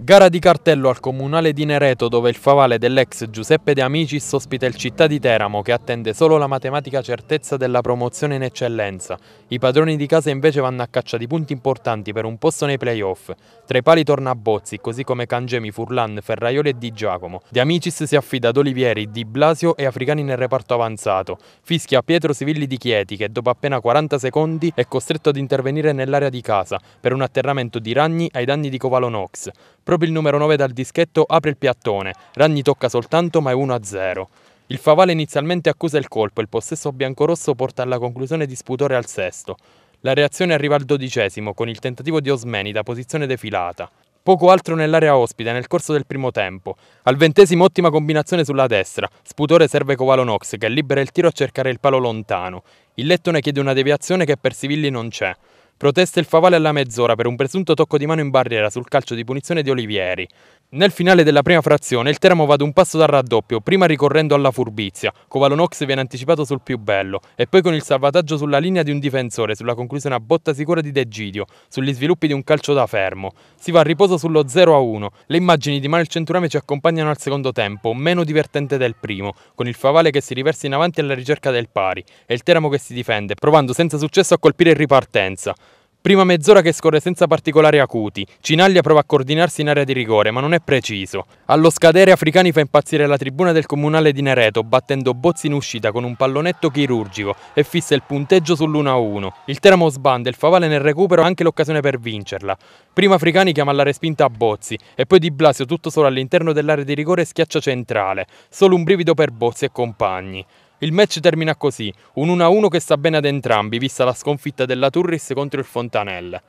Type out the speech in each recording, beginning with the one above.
Gara di cartello al comunale di Nereto dove il favale dell'ex Giuseppe De Amicis ospita il città di Teramo che attende solo la matematica certezza della promozione in eccellenza. I padroni di casa invece vanno a caccia di punti importanti per un posto nei playoff. Tra i pali torna Bozzi così come Cangemi, Furlan, Ferraioli e Di Giacomo. De Amicis si affida ad Olivieri, Di Blasio e Africani nel reparto avanzato. Fischia Pietro Sivilli di Chieti che dopo appena 40 secondi è costretto ad intervenire nell'area di casa per un atterramento di ragni ai danni di Covalonox. Proprio il numero 9 dal dischetto apre il piattone, Ragni tocca soltanto ma è 1-0. Il Favale inizialmente accusa il colpo e il possesso biancorosso porta alla conclusione di Sputore al sesto. La reazione arriva al dodicesimo con il tentativo di Osmeni da posizione defilata. Poco altro nell'area ospite nel corso del primo tempo. Al ventesimo ottima combinazione sulla destra. Sputore serve Covalonox che libera il tiro a cercare il palo lontano. Il Lettone chiede una deviazione che per Sivilli non c'è. Protesta il Favale alla mezz'ora per un presunto tocco di mano in barriera sul calcio di punizione di Olivieri. Nel finale della prima frazione il Teramo va ad un passo dal raddoppio, prima ricorrendo alla furbizia, Covalonox viene anticipato sul più bello e poi con il salvataggio sulla linea di un difensore, sulla conclusione a botta sicura di Degidio, sugli sviluppi di un calcio da fermo. Si va a riposo sullo 0-1, le immagini di Manuel Centurame ci accompagnano al secondo tempo, meno divertente del primo, con il Favale che si riversa in avanti alla ricerca del pari e il Teramo che si difende, provando senza successo a colpire in ripartenza. Prima mezz'ora che scorre senza particolari acuti, Cinaglia prova a coordinarsi in area di rigore ma non è preciso. Allo scadere Africani fa impazzire la tribuna del comunale di Nereto battendo Bozzi in uscita con un pallonetto chirurgico e fissa il punteggio sull'1-1. Il Teramo sbanda il favale nel recupero ha anche l'occasione per vincerla. Prima Africani chiama alla respinta a Bozzi e poi Di Blasio tutto solo all'interno dell'area di rigore schiaccia centrale. Solo un brivido per Bozzi e compagni. Il match termina così, un 1-1 che sta bene ad entrambi, vista la sconfitta della Turris contro il Fontanelle.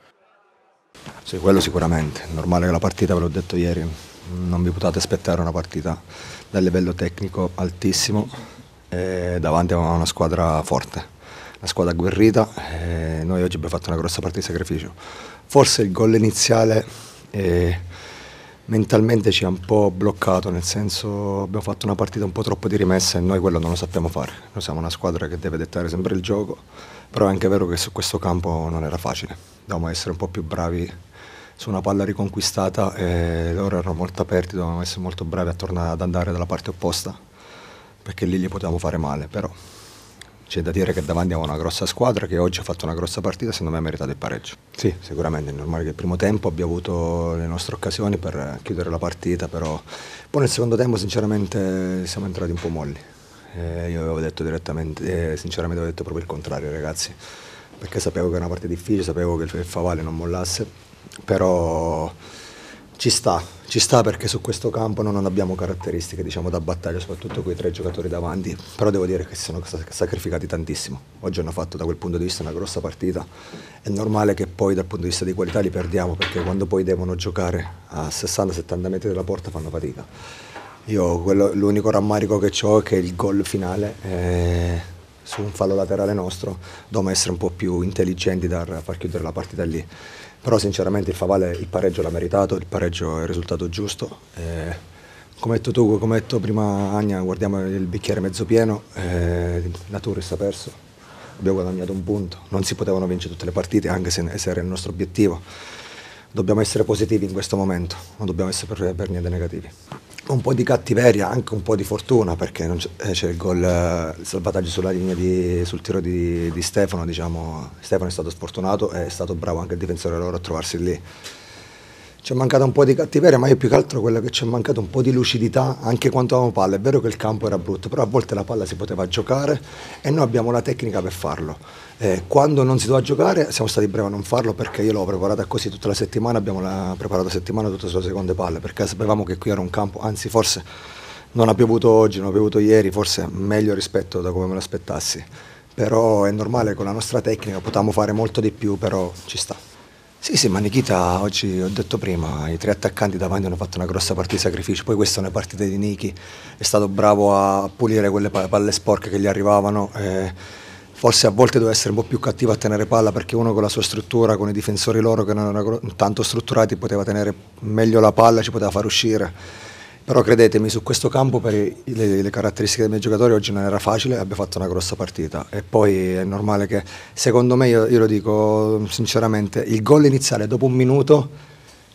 Sì, quello sicuramente, è normale che la partita, ve l'ho detto ieri, non vi potete aspettare una partita dal livello tecnico altissimo, eh, davanti a una squadra forte una squadra agguerrita e eh, noi oggi abbiamo fatto una grossa partita di sacrificio. Forse il gol iniziale eh, mentalmente ci ha un po' bloccato, nel senso abbiamo fatto una partita un po' troppo di rimessa e noi quello non lo sappiamo fare. Noi siamo una squadra che deve dettare sempre il gioco, però è anche vero che su questo campo non era facile. Dovevamo essere un po' più bravi su una palla riconquistata e loro erano molto aperti, dovevamo essere molto bravi a tornare ad andare dalla parte opposta, perché lì gli potevamo fare male, però c'è da dire che davanti a una grossa squadra che oggi ha fatto una grossa partita, secondo me ha meritato il pareggio. Sì, sicuramente è normale che il primo tempo abbia avuto le nostre occasioni per chiudere la partita, però poi nel secondo tempo sinceramente siamo entrati un po' molli. Eh, io avevo detto direttamente, eh, sinceramente avevo detto proprio il contrario ragazzi, perché sapevo che era una partita difficile, sapevo che il Favale non mollasse, però ci sta, ci sta perché su questo campo non abbiamo caratteristiche diciamo, da battaglia, soprattutto quei tre giocatori davanti, però devo dire che si sono sacrificati tantissimo, oggi hanno fatto da quel punto di vista una grossa partita, è normale che poi dal punto di vista di qualità li perdiamo perché quando poi devono giocare a 60-70 metri dalla porta fanno fatica. Io quello, l'unico rammarico che ho è che il gol finale è su un fallo laterale nostro, dobbiamo essere un po' più intelligenti da far chiudere la partita lì però sinceramente il Favale il pareggio l'ha meritato, il pareggio è il risultato giusto. Eh, come detto tu, come hai detto prima Agna, guardiamo il bicchiere mezzo pieno, eh, Naturis ha perso, abbiamo guadagnato un punto, non si potevano vincere tutte le partite anche se, se era il nostro obiettivo. Dobbiamo essere positivi in questo momento, non dobbiamo essere per, per niente negativi un po' di cattiveria, anche un po' di fortuna, perché non eh, c'è, il gol, il salvataggio sulla linea di, sul tiro di, di Stefano, diciamo, Stefano è stato sfortunato e è stato bravo anche il difensore loro a trovarsi lì ci è mancata un po' di cattiveria, ma io più che altro quello che ci è mancata un po' di lucidità anche quando avevamo palla. È vero che il campo era brutto, però a volte la palla si poteva giocare e noi abbiamo la tecnica per farlo. Eh, quando non si doveva giocare siamo stati bravi a non farlo perché io l'ho preparata così tutta la settimana, abbiamo la, preparato la settimana tutta sulla seconda palla, perché sapevamo che qui era un campo, anzi forse non ha piovuto oggi, non ha piovuto ieri, forse meglio rispetto da come me lo aspettassi. Però è normale, con la nostra tecnica potevamo fare molto di più, però ci sta. Sì, sì, ma Nikita oggi ho detto prima, i tre attaccanti davanti hanno fatto una grossa partita di sacrificio, poi questa è una partita di Niki, è stato bravo a pulire quelle palle sporche che gli arrivavano, eh, forse a volte doveva essere un po' più cattivo a tenere palla perché uno con la sua struttura, con i difensori loro che non erano tanto strutturati poteva tenere meglio la palla, ci poteva far uscire però credetemi su questo campo per le, le, caratteristiche dei miei giocatori oggi non era facile abbia fatto una grossa partita e poi è normale che secondo me io, io lo dico sinceramente il gol iniziale dopo un minuto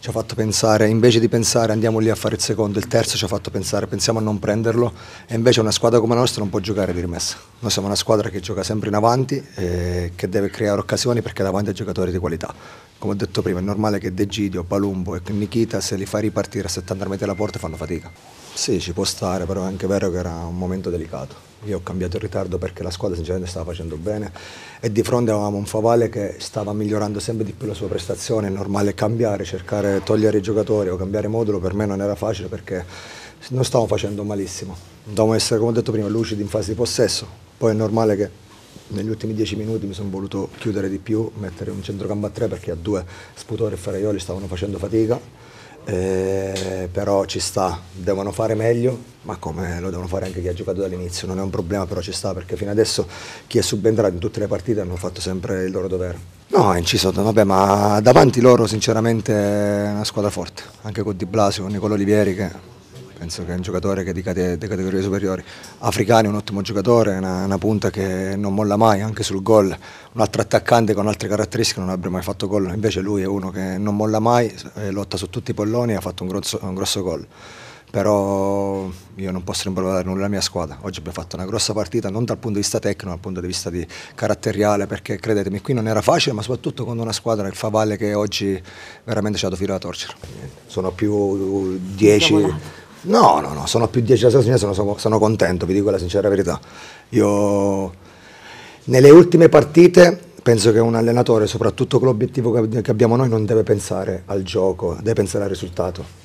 ci ha fatto pensare, invece di pensare andiamo lì a fare il secondo, il terzo ci ha fatto pensare, pensiamo a non prenderlo e invece una squadra come la nostra non può giocare di rimessa. Noi siamo una squadra che gioca sempre in avanti e che deve creare occasioni perché davanti a giocatori di qualità. Come ho detto prima, è normale che Degidio, Palumbo e Nikita se li fai ripartire a 70 metri alla porta fanno fatica. Sì, ci può stare, però è anche vero che era un momento delicato io ho cambiato il ritardo perché la squadra sinceramente stava facendo bene e di fronte avevamo un Favale che stava migliorando sempre di più la sua prestazione, è normale cambiare, cercare di togliere i giocatori o cambiare modulo per me non era facile perché non stavamo facendo malissimo, dovevamo essere come ho detto prima lucidi in fase di possesso, poi è normale che negli ultimi dieci minuti mi sono voluto chiudere di più, mettere un centrocampo a tre perché a due Sputore e Ferraioli stavano facendo fatica eh, però ci sta, devono fare meglio, ma come lo devono fare anche chi ha giocato dall'inizio, non è un problema, però ci sta perché fino adesso chi è subentrato in tutte le partite hanno fatto sempre il loro dovere. No, è inciso, vabbè, ma davanti loro sinceramente è una squadra forte, anche con Di Blasio, con Nicola Olivieri che penso che è un giocatore che di, cate, di categorie superiori. Africani è un ottimo giocatore, una, una punta che non molla mai anche sul gol, un altro attaccante con altre caratteristiche non avrebbe mai fatto gol, invece lui è uno che non molla mai, eh, lotta su tutti i polloni e ha fatto un grosso, un grosso gol però io non posso rimproverare nulla la mia squadra. Oggi abbiamo fatto una grossa partita, non dal punto di vista tecnico, ma dal punto di vista di caratteriale, perché credetemi, qui non era facile, ma soprattutto con una squadra, il Favalle, che oggi veramente ci ha dato filo da torcere. Sono più 10 No, no, no, sono più 10 alla sera, sono, sono, sono contento, vi dico la sincera verità. Io nelle ultime partite penso che un allenatore, soprattutto con l'obiettivo che abbiamo noi, non deve pensare al gioco, deve pensare al risultato.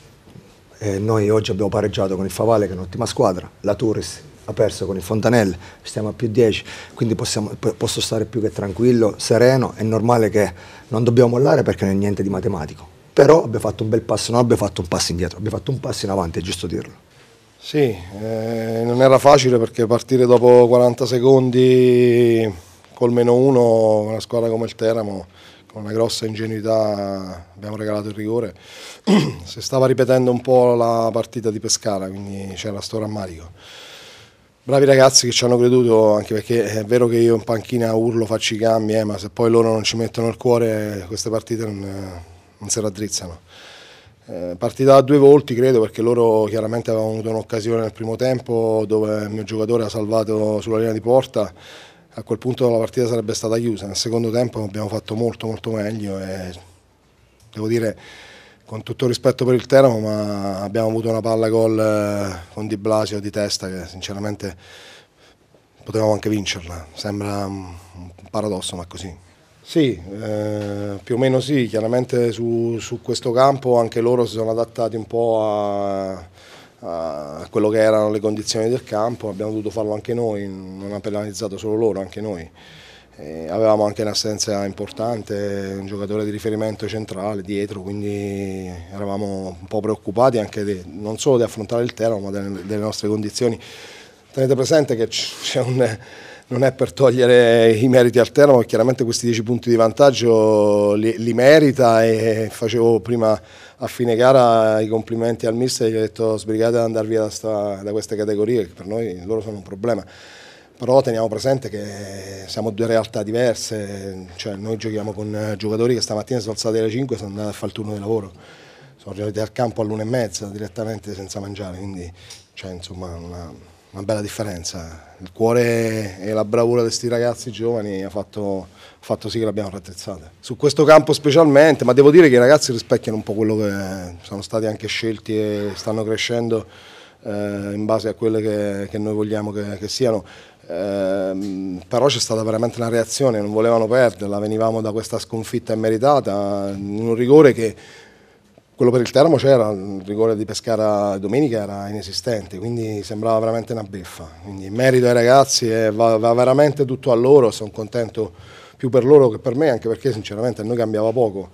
E noi oggi abbiamo pareggiato con il Favale, che è un'ottima squadra, la Turis ha perso con il Fontanelle, stiamo a più 10, quindi possiamo, posso stare più che tranquillo, sereno, è normale che non dobbiamo mollare perché non è niente di matematico però abbia fatto un bel passo, non abbia fatto un passo indietro, abbia fatto un passo in avanti, è giusto dirlo. Sì, eh, non era facile perché partire dopo 40 secondi col meno uno, una squadra come il Teramo, con una grossa ingenuità abbiamo regalato il rigore. si stava ripetendo un po' la partita di Pescara, quindi c'era sto rammarico. Bravi ragazzi che ci hanno creduto, anche perché è vero che io in panchina urlo, faccio i cambi, eh, ma se poi loro non ci mettono il cuore, queste partite non, non si raddrizzano. Eh, partita a due volti credo perché loro chiaramente avevano avuto un'occasione nel primo tempo dove il mio giocatore ha salvato sulla linea di porta, a quel punto la partita sarebbe stata chiusa, nel secondo tempo abbiamo fatto molto molto meglio e devo dire con tutto rispetto per il Teramo ma abbiamo avuto una palla gol eh, con Di Blasio di testa che sinceramente potevamo anche vincerla, sembra un paradosso ma così. Sì, eh, più o meno sì, chiaramente su, su, questo campo anche loro si sono adattati un po' a, a, quello che erano le condizioni del campo, abbiamo dovuto farlo anche noi, non ha penalizzato solo loro, anche noi. Eh, avevamo anche un'assenza importante, un giocatore di riferimento centrale dietro, quindi eravamo un po' preoccupati anche di, non solo di affrontare il terreno ma delle, delle nostre condizioni. Tenete presente che c'è un non è per togliere i meriti al Teramo, ma chiaramente questi 10 punti di vantaggio li, li, merita e facevo prima a fine gara i complimenti al mister, gli ho detto sbrigate ad andare via da, sta, da queste categorie, che per noi loro sono un problema. Però teniamo presente che siamo due realtà diverse, cioè noi giochiamo con giocatori che stamattina sono alzati alle 5 e sono andati a fare il turno di lavoro, sono arrivati al campo all'una e mezza direttamente senza mangiare, quindi cioè, insomma una, una bella differenza. Il cuore e la bravura di questi ragazzi giovani ha fatto, fatto sì che l'abbiamo raddrizzata. Su questo campo specialmente, ma devo dire che i ragazzi rispecchiano un po' quello che sono stati anche scelti e stanno crescendo eh, in base a quelle che, che noi vogliamo che, che siano. Eh, però c'è stata veramente una reazione, non volevano perderla, venivamo da questa sconfitta immeritata, in un rigore che quello per il Teramo c'era, il rigore di Pescara domenica era inesistente, quindi sembrava veramente una beffa. Quindi merito ai ragazzi, eh, va, va, veramente tutto a loro, sono contento più per loro che per me, anche perché sinceramente a noi cambiava poco.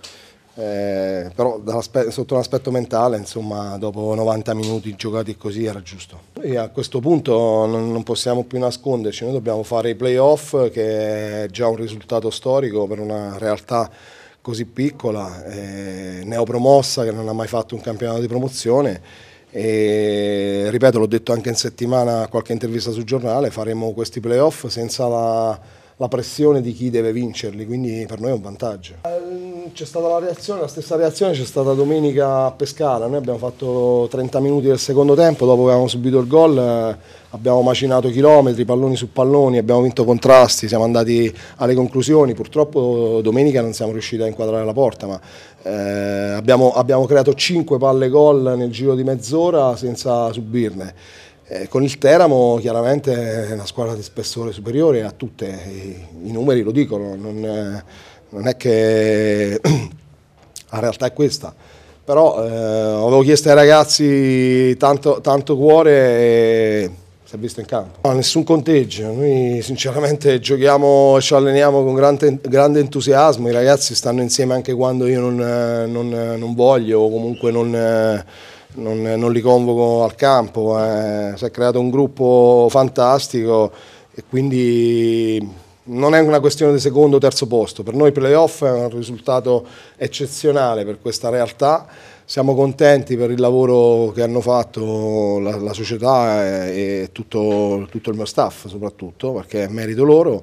Eh, però sotto l'aspetto mentale, insomma, dopo 90 minuti giocati così era giusto. E a questo punto non, non possiamo più nasconderci, noi dobbiamo fare i playoff che è già un risultato storico per una realtà così piccola, eh, neopromossa che non ha mai fatto un campionato di promozione. E, ripeto, l'ho detto anche in settimana a qualche intervista sul giornale, faremo questi playoff senza la, la pressione di chi deve vincerli, quindi per noi è un vantaggio c'è stata la reazione, la stessa reazione c'è stata domenica a Pescara, noi abbiamo fatto 30 minuti del secondo tempo, dopo che avevamo subito il gol eh, abbiamo macinato chilometri, palloni su palloni, abbiamo vinto contrasti, siamo andati alle conclusioni, purtroppo domenica non siamo riusciti a inquadrare la porta, ma eh, abbiamo, abbiamo creato 5 palle gol nel giro di mezz'ora senza subirne. Eh, con il Teramo chiaramente è una squadra di spessore superiore a tutte, i, eh, i numeri lo dicono, non, eh, non è che la realtà è questa. Però eh, avevo chiesto ai ragazzi tanto, tanto cuore e si è visto in campo. No, nessun conteggio, noi sinceramente giochiamo e ci alleniamo con grande, grande, entusiasmo, i ragazzi stanno insieme anche quando io non, eh, non, eh, non voglio o comunque non... Eh, non, non, li convoco al campo, eh. si è creato un gruppo fantastico e quindi non è una questione di secondo o terzo posto, per noi playoff è un risultato eccezionale per questa realtà, siamo contenti per il lavoro che hanno fatto la, la società e tutto, tutto il mio staff soprattutto, perché è merito loro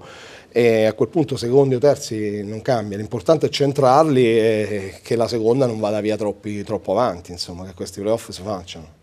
e a quel punto secondi o terzi non cambia, l'importante è centrarli e che la seconda non vada via troppi, troppo avanti, insomma, che questi playoff si facciano.